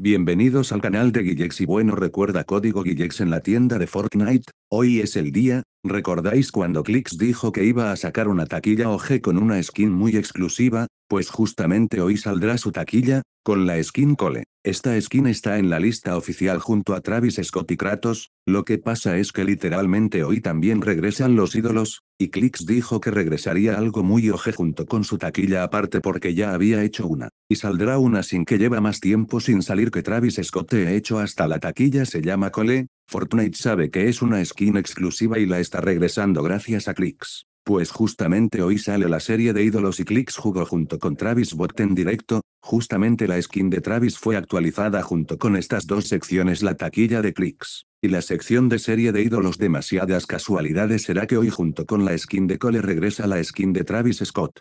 Bienvenidos al canal de Guillex y bueno recuerda código Guillex en la tienda de Fortnite, hoy es el día, ¿recordáis cuando Clix dijo que iba a sacar una taquilla OG con una skin muy exclusiva? Pues justamente hoy saldrá su taquilla, con la skin Cole. Esta skin está en la lista oficial junto a Travis Scott y Kratos, lo que pasa es que literalmente hoy también regresan los ídolos, y Clix dijo que regresaría algo muy OG junto con su taquilla aparte porque ya había hecho una. Y saldrá una sin que lleva más tiempo sin salir que Travis Scott he hecho hasta la taquilla se llama Cole, Fortnite sabe que es una skin exclusiva y la está regresando gracias a Clix. Pues justamente hoy sale la serie de ídolos y Clix jugó junto con Travis Bot en directo, justamente la skin de Travis fue actualizada junto con estas dos secciones la taquilla de Clix. Y la sección de serie de ídolos demasiadas casualidades será que hoy junto con la skin de Cole regresa la skin de Travis Scott.